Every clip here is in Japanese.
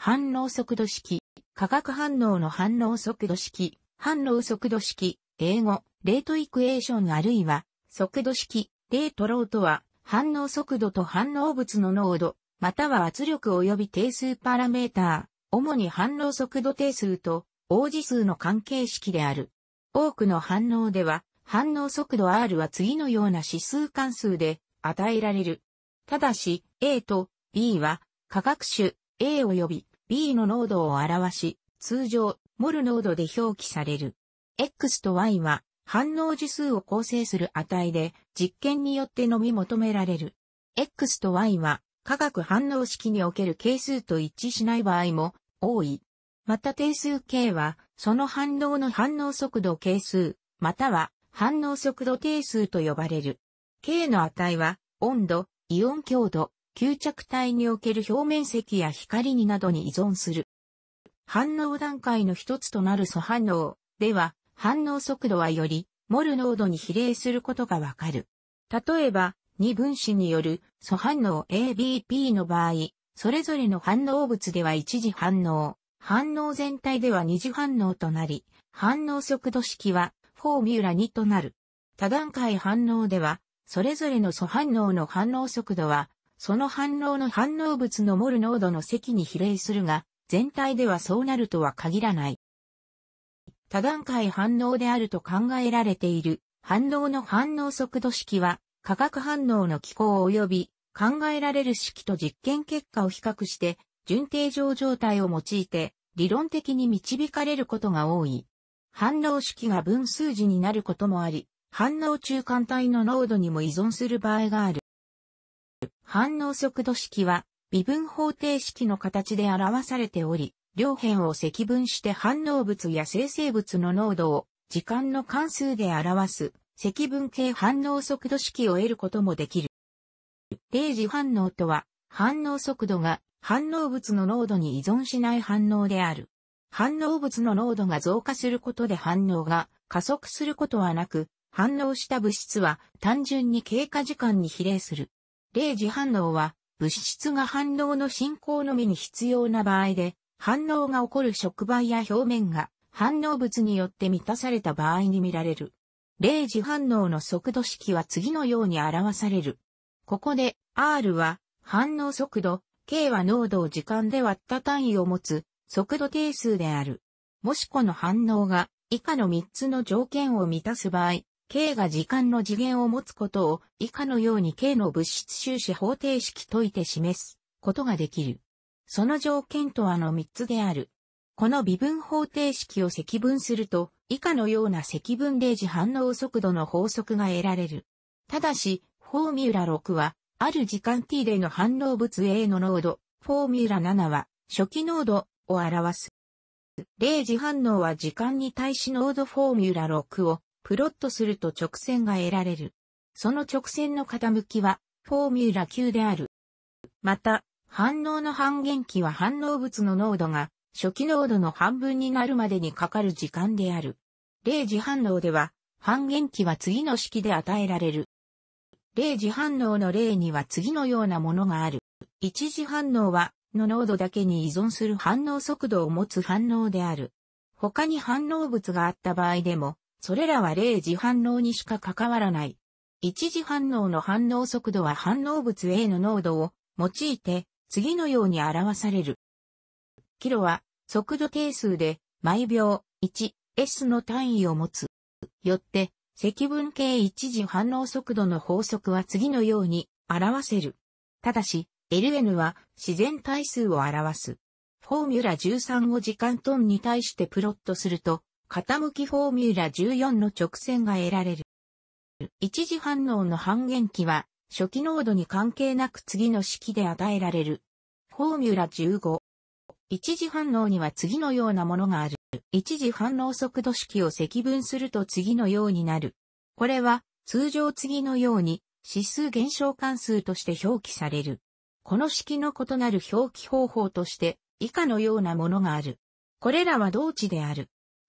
反応速度式、化学反応の反応速度式、反応速度式、英語、レートイクエーションあるいは、速度式、レートローとは、反応速度と反応物の濃度、または圧力及び定数パラメーター、主に反応速度定数と、応時数の関係式である。多くの反応では、反応速度 R は次のような指数関数で与えられる。ただし、A と B は、化学種 A 及び B の濃度を表し、通常、モル濃度で表記される。X と Y は反応次数を構成する値で実験によって飲み求められる。X と Y は化学反応式における係数と一致しない場合も多い。また定数 K はその反応の反応速度係数、または反応速度定数と呼ばれる。K の値は温度、イオン強度、吸着体における表面積や光になどに依存する。反応段階の一つとなる素反応では、反応速度はより、モル濃度に比例することがわかる。例えば、二分子による素反応 ABP の場合、それぞれの反応物では一次反応、反応全体では二次反応となり、反応速度式はフォーミュラ2となる。多段階反応では、それぞれの素反応の反応速度はその反応の反応物のモル濃度の積に比例するが、全体ではそうなるとは限らない。多段階反応であると考えられている反応の反応速度式は、化学反応の機構及び考えられる式と実験結果を比較して、準定上状態を用いて理論的に導かれることが多い。反応式が分数字になることもあり、反応中間体の濃度にも依存する場合がある。反応速度式は、微分方程式の形で表されており、両辺を積分して反応物や生成物の濃度を時間の関数で表す積分系反応速度式を得ることもできる。0時反応とは、反応速度が反応物の濃度に依存しない反応である。反応物の濃度が増加することで反応が加速することはなく、反応した物質は単純に経過時間に比例する。零次反応は、物質が反応の進行のみに必要な場合で、反応が起こる触媒や表面が反応物によって満たされた場合に見られる。零次反応の速度式は次のように表される。ここで R は反応速度、K は濃度を時間で割った単位を持つ速度定数である。もしこの反応が以下の3つの条件を満たす場合、K が時間の次元を持つことを以下のように K の物質収支方程式解いて示すことができる。その条件とはの3つである。この微分方程式を積分すると、以下のような積分例時反応速度の法則が得られる。ただし、フォーミュラ6は、ある時間 t での反応物 A の濃度、フォーミュラ7は、初期濃度を表す。0時反応は時間に対し濃度フォーミュラ6をプロットすると直線が得られる。その直線の傾きは、フォーミュラ級である。また、反応の半減期は反応物の濃度が、初期濃度の半分になるまでにかかる時間である。0時反応では、半減期は次の式で与えられる。0時反応の例には次のようなものがある。1次反応は、の濃度だけに依存する反応速度を持つ反応である。他に反応物があった場合でも、それらは0時反応にしか関わらない。1時反応の反応速度は反応物 A の濃度を用いて次のように表される。キロは速度定数で毎秒 1S の単位を持つ。よって積分計一時反応速度の法則は次のように表せる。ただし、LN は自然対数を表す。フォーミュラ13を時間トンに対してプロットすると、傾きフォーミュラ14の直線が得られる。一次反応の半減期は、初期濃度に関係なく次の式で与えられる。フォーミュラ15。一次反応には次のようなものがある。一次反応速度式を積分すると次のようになる。これは、通常次のように、指数減少関数として表記される。この式の異なる表記方法として、以下のようなものがある。これらは同値である。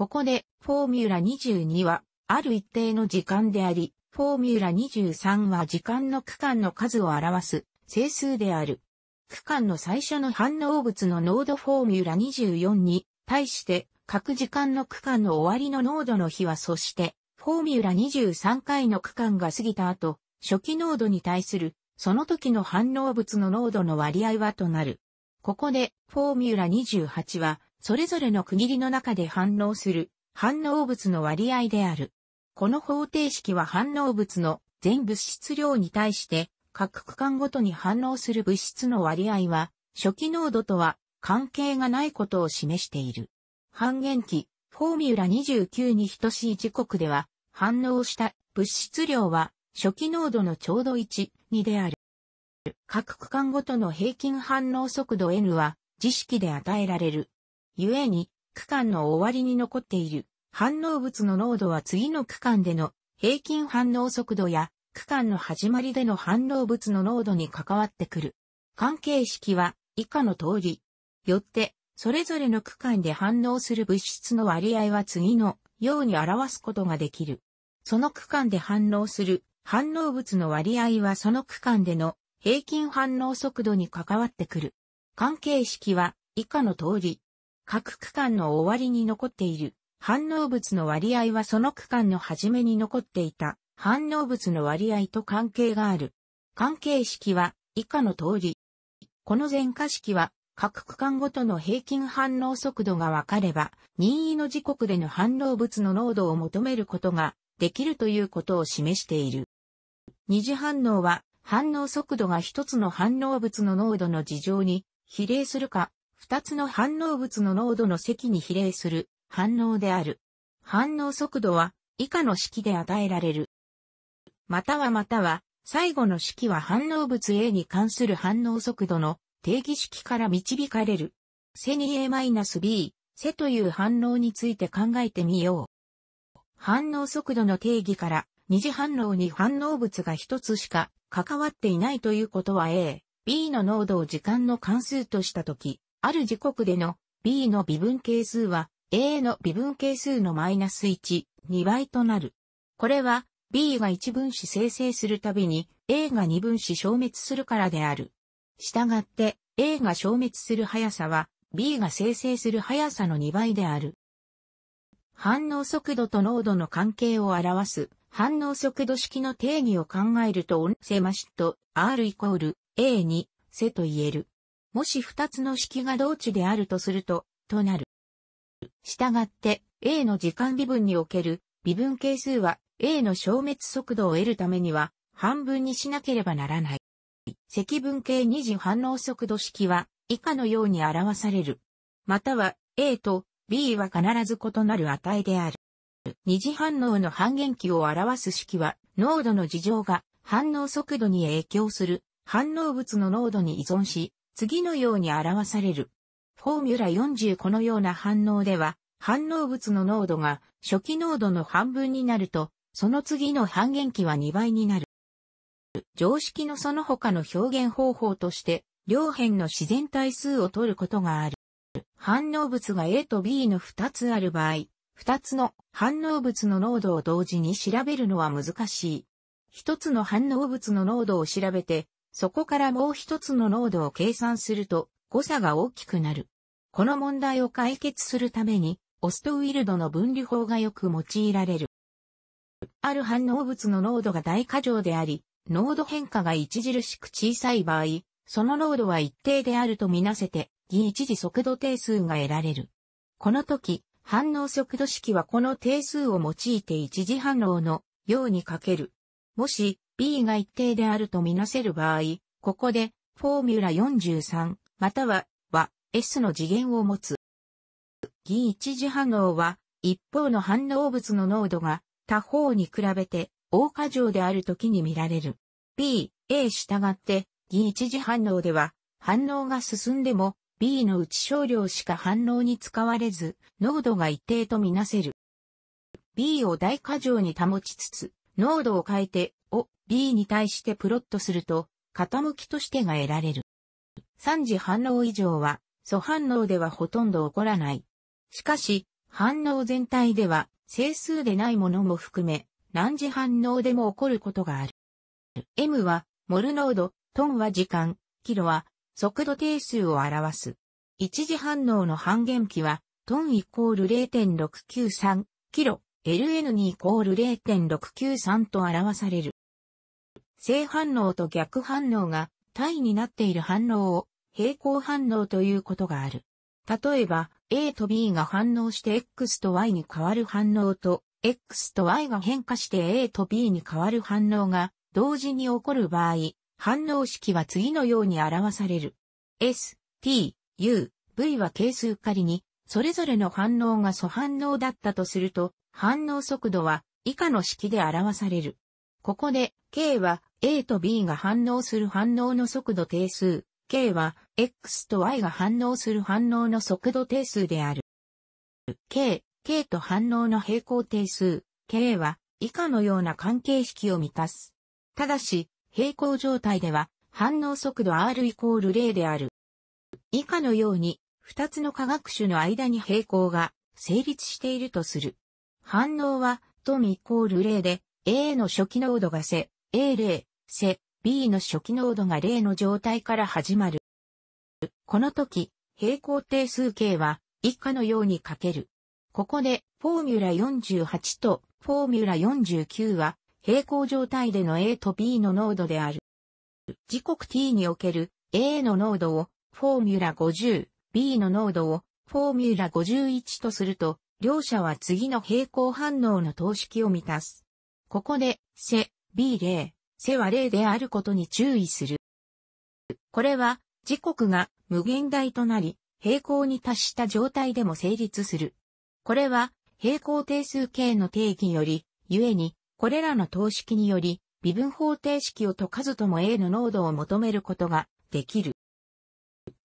ここで、フォーミュラ22は、ある一定の時間であり、フォーミュラ23は時間の区間の数を表す、整数である。区間の最初の反応物の濃度フォーミュラ24に、対して、各時間の区間の終わりの濃度の比はそして、フォーミュラ23回の区間が過ぎた後、初期濃度に対する、その時の反応物の濃度の割合はとなる。ここで、フォーミュラ28は、それぞれの区切りの中で反応する反応物の割合である。この方程式は反応物の全物質量に対して各区間ごとに反応する物質の割合は初期濃度とは関係がないことを示している。半減期、フォーミュラ29に等しい時刻では反応した物質量は初期濃度のちょうど1、2である。各区間ごとの平均反応速度 N は、知識で与えられる故に、区間の終わりに残っている反応物の濃度は次の区間での平均反応速度や区間の始まりでの反応物の濃度に関わってくる。関係式は以下の通り。よって、それぞれの区間で反応する物質の割合は次のように表すことができる。その区間で反応する反応物の割合はその区間での平均反応速度に関わってくる。関係式は以下の通り。各区間の終わりに残っている反応物の割合はその区間の初めに残っていた反応物の割合と関係がある。関係式は以下の通り。この全化式は各区間ごとの平均反応速度が分かれば、任意の時刻での反応物の濃度を求めることができるということを示している。二次反応は反応速度が一つの反応物の濃度の事情に比例するか、二つの反応物の濃度の積に比例する反応である。反応速度は以下の式で与えられる。またはまたは、最後の式は反応物 A に関する反応速度の定義式から導かれる。セに A-B、セという反応について考えてみよう。反応速度の定義から二次反応に反応物が一つしか関わっていないということは A、B の濃度を時間の関数としたとき、ある時刻での b の微分係数は a の微分係数のマイナス1、2倍となる。これは b が1分子生成するたびに a が2分子消滅するからである。したがって a が消滅する速さは b が生成する速さの2倍である。反応速度と濃度の関係を表す反応速度式の定義を考えると音声マシット R イコール A にセと言える。もし二つの式が同値であるとすると、となる。したがって、A の時間微分における微分係数は A の消滅速度を得るためには半分にしなければならない。積分系二次反応速度式は以下のように表される。または A と B は必ず異なる値である。二次反応の半減期を表す式は濃度の事情が反応速度に影響する反応物の濃度に依存し次のように表される。フォーミュラ40このような反応では、反応物の濃度が初期濃度の半分になると、その次の半減期は2倍になる。常識のその他の表現方法として、両辺の自然対数を取ることがある。反応物が A と B の2つある場合、2つの反応物の濃度を同時に調べるのは難しい。1つの反応物の濃度を調べて、そこからもう一つの濃度を計算すると誤差が大きくなる。この問題を解決するために、オストウィルドの分離法がよく用いられる。ある反応物の濃度が大過剰であり、濃度変化が著しく小さい場合、その濃度は一定であるとみなせて、偽一時速度定数が得られる。この時、反応速度式はこの定数を用いて一時反応のように書ける。もし、B が一定であるとみなせる場合、ここで、フォーミュラ43、または、は、S の次元を持つ。銀一次反応は、一方の反応物の濃度が、他方に比べて、大過剰である時に見られる。B、A 従って、銀一次反応では、反応が進んでも、B のうち少量しか反応に使われず、濃度が一定とみなせる。B を大過剰に保ちつつ、濃度を変えて B に対してプロットすると、傾きとしてが得られる。3次反応以上は、素反応ではほとんど起こらない。しかし、反応全体では、整数でないものも含め、何次反応でも起こることがある。M は、モル濃度、トンは時間、キロは、速度定数を表す。一次反応の半減期は、トンイコール0.693、キロ、LN にイコール0.693と表される。正反応と逆反応が対になっている反応を平行反応ということがある。例えば、A と B が反応して X と Y に変わる反応と、X と Y が変化して A と B に変わる反応が同時に起こる場合、反応式は次のように表される。S、T、U、V は係数仮に、それぞれの反応が素反応だったとすると、反応速度は以下の式で表される。ここで、K は A と B が反応する反応の速度定数、K は X と Y が反応する反応の速度定数である。K、K と反応の平行定数、K は以下のような関係式を満たす。ただし、平行状態では反応速度 R イコール0である。以下のように、二つの化学種の間に平行が成立しているとする。反応は、トミイコール0で、A の初期濃度がせ、A0、せ、B の初期濃度が0の状態から始まる。この時、平行定数形は以下のように書ける。ここで、フォーミュラ48とフォーミュラ49は平行状態での A と B の濃度である。時刻 t における A の濃度をフォーミュラ50、B の濃度をフォーミュラ51とすると、両者は次の平行反応の等式を満たす。ここで、せ、B0、世は霊であることに注意する。これは、時刻が無限大となり、平行に達した状態でも成立する。これは、平行定数形の定義より、ゆえに、これらの等式により、微分方程式を解かずとも A の濃度を求めることができる。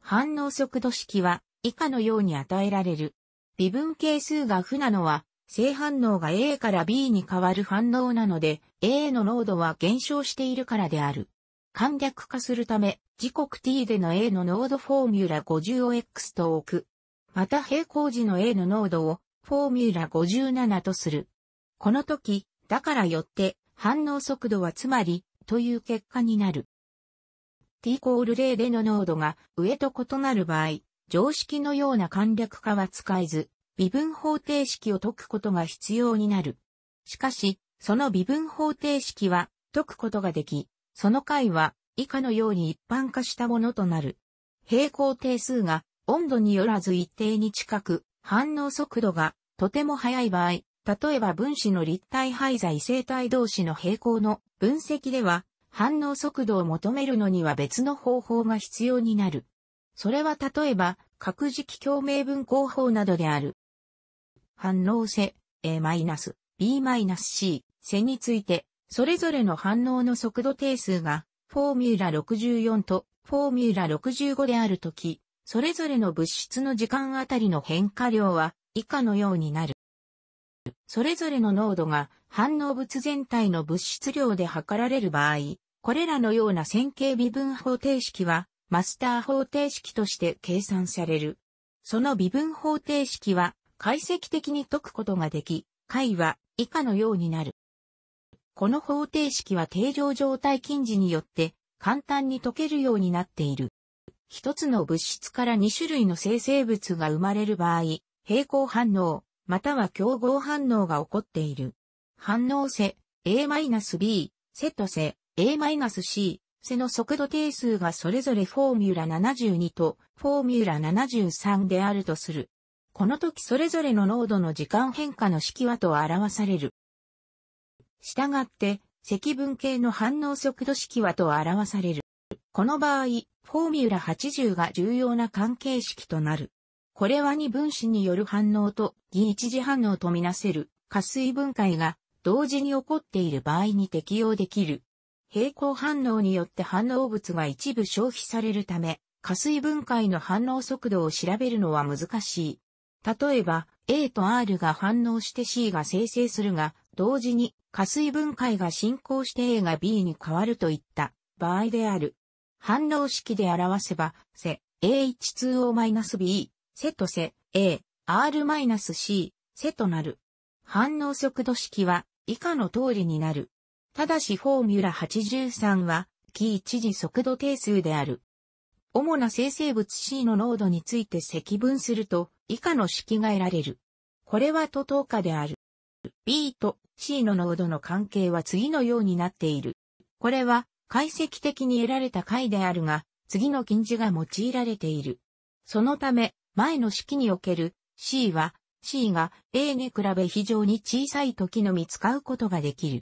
反応速度式は以下のように与えられる。微分係数が負なのは正反応が A から B に変わる反応なので、A の濃度は減少しているからである。簡略化するため、時刻 t での A の濃度フォーミュラ50を X と置く。また平行時の A の濃度をフォーミュラ57とする。この時、だからよって反応速度はつまり、という結果になる。t コール0での濃度が上と異なる場合、常識のような簡略化は使えず、微分方程式を解くことが必要になる。しかし、その微分方程式は解くことができ、その解は以下のように一般化したものとなる。平行定数が温度によらず一定に近く、反応速度がとても速い場合、例えば分子の立体廃材生体同士の平行の分析では、反応速度を求めるのには別の方法が必要になる。それは例えば、核磁気共鳴分工法などである。反応性 A-B-C 線について、それぞれの反応の速度定数が、フォーミュラ64とフォーミュラ65であるとき、それぞれの物質の時間あたりの変化量は以下のようになる。それぞれの濃度が反応物全体の物質量で測られる場合、これらのような線形微分方程式はマスター方程式として計算される。その微分方程式は解析的に解くことができ、解は以下のようになる。この方程式は定常状態近似によって簡単に解けるようになっている。一つの物質から二種類の生成物が生まれる場合、平行反応、または競合反応が起こっている。反応性 A-B、セット性 A-C、背の速度定数がそれぞれフォーミュラ72とフォーミュラ73であるとする。この時それぞれの濃度の時間変化の式はと表される。したがって、積分系の反応速度式はと表される。この場合、フォーミュラ80が重要な関係式となる。これは二分子による反応と偽一次反応とみなせる加水分解が同時に起こっている場合に適用できる。平行反応によって反応物が一部消費されるため、加水分解の反応速度を調べるのは難しい。例えば、A と R が反応して C が生成するが、同時に、加水分解が進行して A が B に変わるといった場合である。反応式で表せば、せ、AH2O-B、せとせ、A、R-C、せとなる。反応速度式は以下の通りになる。ただしフォーミュラ83は、ー一時速度定数である。主な生成物 C の濃度について積分すると、以下の式が得られる。これは徒党化である。B と C の濃度の関係は次のようになっている。これは解析的に得られた解であるが、次の近似が用いられている。そのため、前の式における C は C が A に比べ非常に小さい時のみ使うことができる。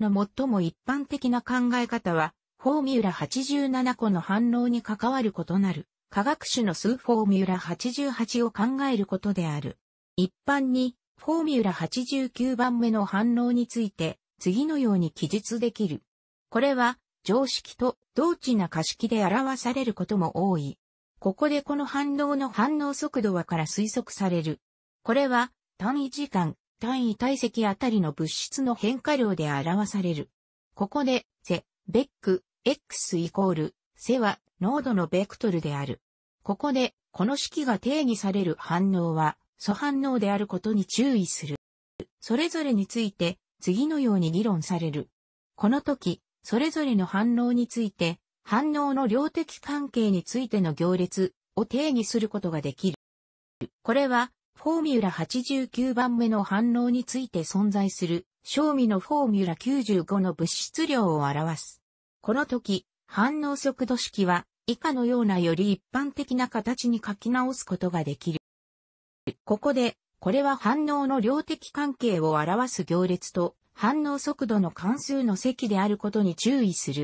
の最も一般的な考え方は、フォーミュラ87個の反応に関わる異なる化学種の数フォーミュラ88を考えることである。一般に、フォーミュラ89番目の反応について、次のように記述できる。これは、常識と同値な可式で表されることも多い。ここでこの反応の反応速度はから推測される。これは、単位時間、単位体積あたりの物質の変化量で表される。ここで、ゼ、ベック、x イコール、背は濃度のベクトルである。ここで、この式が定義される反応は、素反応であることに注意する。それぞれについて、次のように議論される。この時、それぞれの反応について、反応の量的関係についての行列を定義することができる。これは、フォーミュラ89番目の反応について存在する、正味のフォーミュラ95の物質量を表す。この時、反応速度式は、以下のようなより一般的な形に書き直すことができる。ここで、これは反応の量的関係を表す行列と反応速度の関数の積であることに注意する。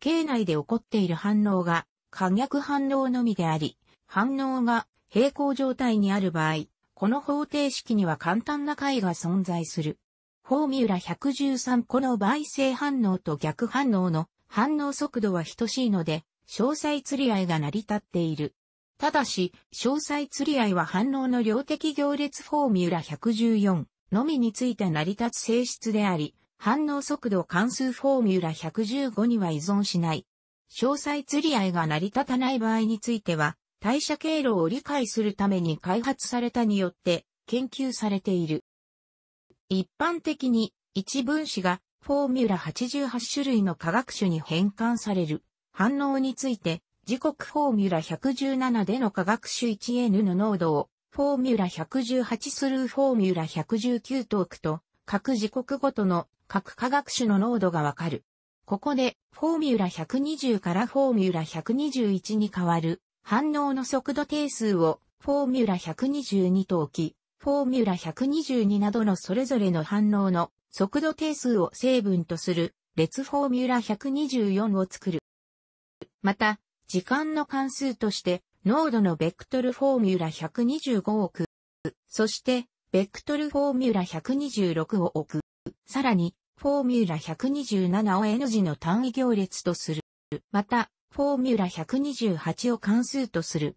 形内で起こっている反応が可逆反応のみであり、反応が平行状態にある場合、この方程式には簡単な解が存在する。フォーミュラ113この倍性反応と逆反応の反応速度は等しいので、詳細釣り合いが成り立っている。ただし、詳細釣り合いは反応の量的行列フォーミュラ114のみについて成り立つ性質であり、反応速度関数フォーミュラ115には依存しない。詳細釣り合いが成り立たない場合については、代謝経路を理解するために開発されたによって研究されている。一般的に一分子がフォーミュラ88種類の化学種に変換される反応について、時刻フォーミュラ117での化学種 1N の濃度を、フォーミュラ118スルーフォーミュラ119と置くと、各時刻ごとの各化学種の濃度がわかる。ここで、フォーミュラ120からフォーミュラ121に変わる反応の速度定数をフォーミュラ122と置き、フォーミュラ122などのそれぞれの反応の速度定数を成分とする列フォーミュラ124を作る。また、時間の関数として濃度のベクトルフォーミュラ125を置く。そして、ベクトルフォーミュラ126を置く。さらに、フォーミュラ127を N 字の単位行列とする。また、フォーミュラ128を関数とする。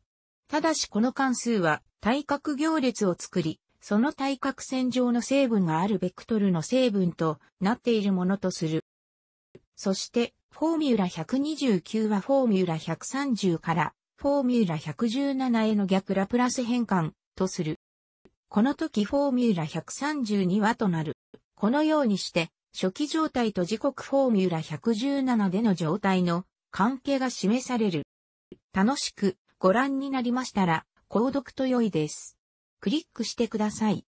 ただしこの関数は対角行列を作り、その対角線上の成分があるベクトルの成分となっているものとする。そして、フォーミュラ129はフォーミュラ130からフォーミュラ117への逆ラプラス変換とする。この時フォーミュラ132はとなる。このようにして、初期状態と時刻フォーミュラ117での状態の関係が示される。楽しくご覧になりましたら、購読と良いです。クリックしてください。